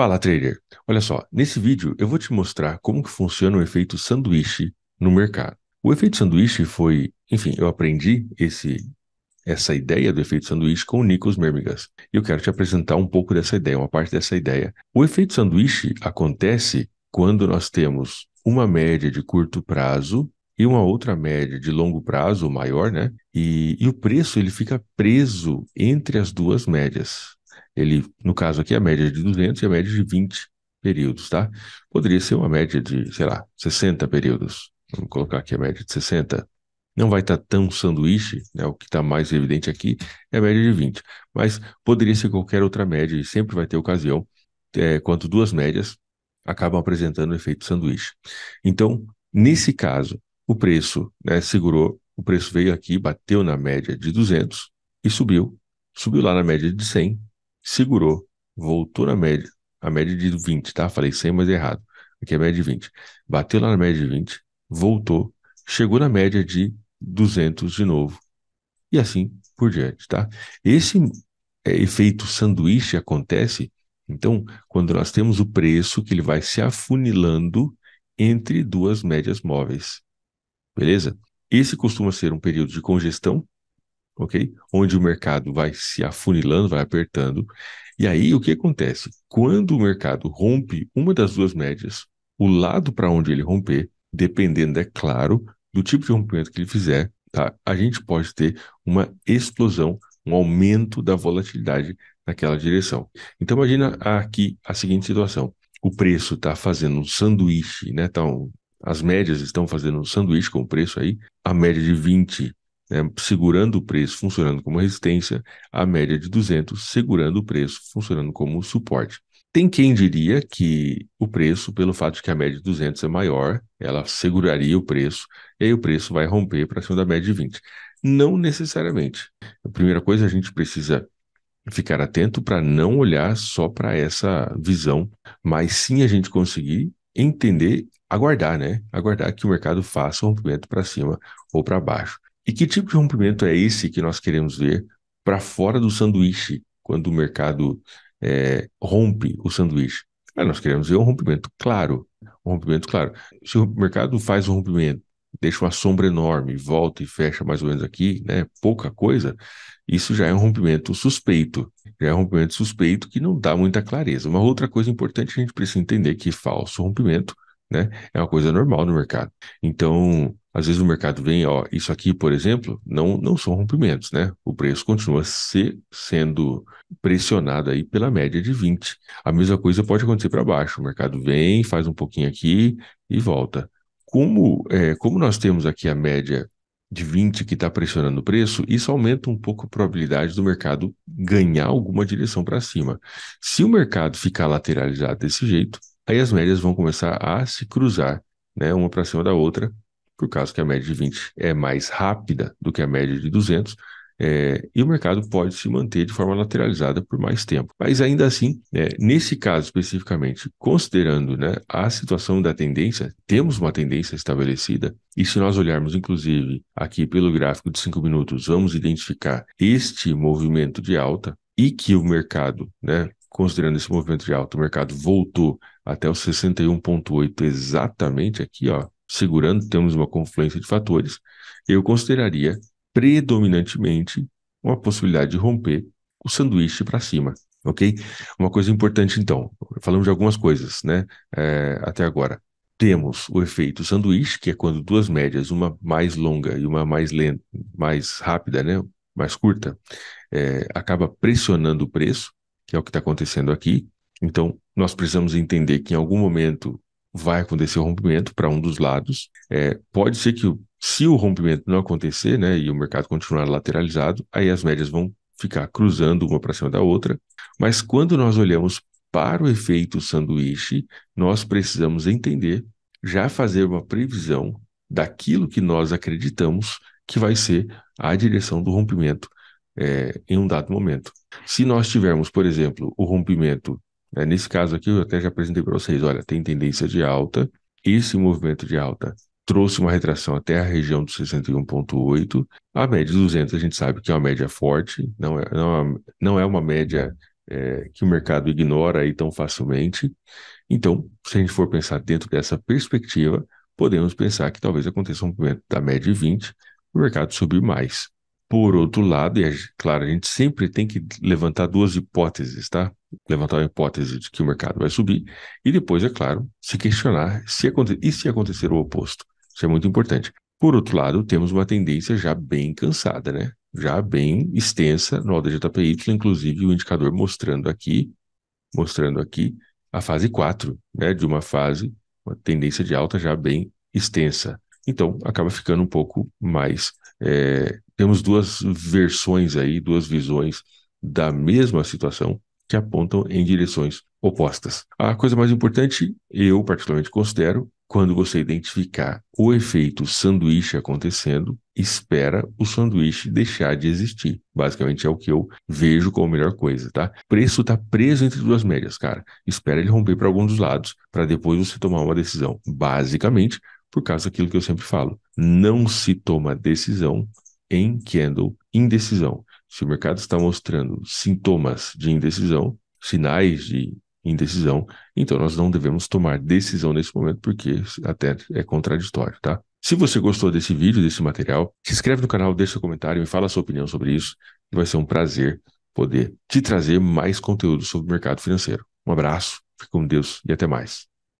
Fala, trader. Olha só, nesse vídeo eu vou te mostrar como que funciona o efeito sanduíche no mercado. O efeito sanduíche foi, enfim, eu aprendi esse essa ideia do efeito sanduíche com o Nikos Mermigas. E eu quero te apresentar um pouco dessa ideia, uma parte dessa ideia. O efeito sanduíche acontece quando nós temos uma média de curto prazo e uma outra média de longo prazo, maior, né? E, e o preço ele fica preso entre as duas médias. Ele, no caso aqui, a média de 200 e a média de 20 períodos, tá? Poderia ser uma média de, sei lá, 60 períodos. Vamos colocar aqui a média de 60. Não vai estar tá tão sanduíche, né? O que está mais evidente aqui é a média de 20. Mas poderia ser qualquer outra média e sempre vai ter ocasião, é, quanto duas médias acabam apresentando o efeito sanduíche. Então, nesse caso, o preço né, segurou, o preço veio aqui, bateu na média de 200 e subiu. Subiu lá na média de 100 segurou, voltou na média, a média de 20, tá? Falei 100, mas errado. Aqui é a média de 20. Bateu lá na média de 20, voltou, chegou na média de 200 de novo. E assim por diante, tá? Esse é, efeito sanduíche acontece, então, quando nós temos o preço que ele vai se afunilando entre duas médias móveis. Beleza? Esse costuma ser um período de congestão, ok? Onde o mercado vai se afunilando, vai apertando. E aí o que acontece? Quando o mercado rompe uma das duas médias, o lado para onde ele romper, dependendo, é claro, do tipo de rompimento que ele fizer, tá? a gente pode ter uma explosão, um aumento da volatilidade naquela direção. Então imagina aqui a seguinte situação. O preço está fazendo um sanduíche, né? Tá um, as médias estão fazendo um sanduíche com o preço aí. A média de 20 né, segurando o preço, funcionando como resistência, a média de 200 segurando o preço, funcionando como suporte. Tem quem diria que o preço, pelo fato de que a média de 200 é maior, ela seguraria o preço, e aí o preço vai romper para cima da média de 20. Não necessariamente. A primeira coisa a gente precisa ficar atento para não olhar só para essa visão, mas sim a gente conseguir entender, aguardar, né? Aguardar que o mercado faça o rompimento para cima ou para baixo. E que tipo de rompimento é esse que nós queremos ver para fora do sanduíche, quando o mercado é, rompe o sanduíche? Ah, nós queremos ver um rompimento claro. Um rompimento claro. Se o mercado faz um rompimento, deixa uma sombra enorme, volta e fecha mais ou menos aqui, né? Pouca coisa, isso já é um rompimento suspeito. Já é um rompimento suspeito que não dá muita clareza. Uma outra coisa importante que a gente precisa entender que falso rompimento né? É uma coisa normal no mercado. Então, às vezes o mercado vem, ó, isso aqui, por exemplo, não, não são rompimentos, né? O preço continua se, sendo pressionado aí pela média de 20. A mesma coisa pode acontecer para baixo. O mercado vem, faz um pouquinho aqui e volta. Como, é, como nós temos aqui a média de 20 que está pressionando o preço, isso aumenta um pouco a probabilidade do mercado ganhar alguma direção para cima. Se o mercado ficar lateralizado desse jeito, Aí as médias vão começar a se cruzar, né, uma para cima da outra, por causa que a média de 20 é mais rápida do que a média de 200, é, e o mercado pode se manter de forma lateralizada por mais tempo. Mas ainda assim, né, nesse caso especificamente, considerando né, a situação da tendência, temos uma tendência estabelecida, e se nós olharmos inclusive aqui pelo gráfico de 5 minutos, vamos identificar este movimento de alta e que o mercado, né, considerando esse movimento de alta, o mercado voltou até os 61,8 exatamente aqui, ó, segurando, temos uma confluência de fatores, eu consideraria predominantemente uma possibilidade de romper o sanduíche para cima, ok? Uma coisa importante então, falamos de algumas coisas, né, é, até agora. Temos o efeito sanduíche, que é quando duas médias, uma mais longa e uma mais lenta, mais rápida, né, mais curta, é, acaba pressionando o preço, que é o que está acontecendo aqui, então, nós precisamos entender que em algum momento vai acontecer o rompimento para um dos lados. É, pode ser que, se o rompimento não acontecer, né, e o mercado continuar lateralizado, aí as médias vão ficar cruzando uma para cima da outra. Mas quando nós olhamos para o efeito sanduíche, nós precisamos entender, já fazer uma previsão daquilo que nós acreditamos que vai ser a direção do rompimento é, em um dado momento. Se nós tivermos, por exemplo, o rompimento né? Nesse caso aqui, eu até já apresentei para vocês: olha, tem tendência de alta, esse movimento de alta trouxe uma retração até a região dos 61,8. A média de 200 a gente sabe que é uma média forte, não é, não é, não é uma média é, que o mercado ignora aí tão facilmente. Então, se a gente for pensar dentro dessa perspectiva, podemos pensar que talvez aconteça um movimento da média de 20, o mercado subir mais. Por outro lado, e é claro, a gente sempre tem que levantar duas hipóteses, tá? levantar a hipótese de que o mercado vai subir e depois, é claro, se questionar se e se acontecer o oposto. Isso é muito importante. Por outro lado, temos uma tendência já bem cansada, né? Já bem extensa no ADJPY, inclusive o indicador mostrando aqui, mostrando aqui a fase 4, né, de uma fase, uma tendência de alta já bem extensa. Então, acaba ficando um pouco mais. É, temos duas versões aí, duas visões da mesma situação, que apontam em direções opostas. A coisa mais importante, eu particularmente considero, quando você identificar o efeito sanduíche acontecendo, espera o sanduíche deixar de existir. Basicamente é o que eu vejo como a melhor coisa, tá? Preço está preso entre duas médias, cara. Espera ele romper para algum dos lados para depois você tomar uma decisão. Basicamente, por causa daquilo que eu sempre falo, não se toma decisão em candle indecisão. Se o mercado está mostrando sintomas de indecisão, sinais de indecisão, então nós não devemos tomar decisão nesse momento, porque até é contraditório, tá? Se você gostou desse vídeo, desse material, se inscreve no canal, deixa seu comentário, e fala a sua opinião sobre isso. vai ser um prazer poder te trazer mais conteúdo sobre o mercado financeiro. Um abraço, fique com Deus e até mais.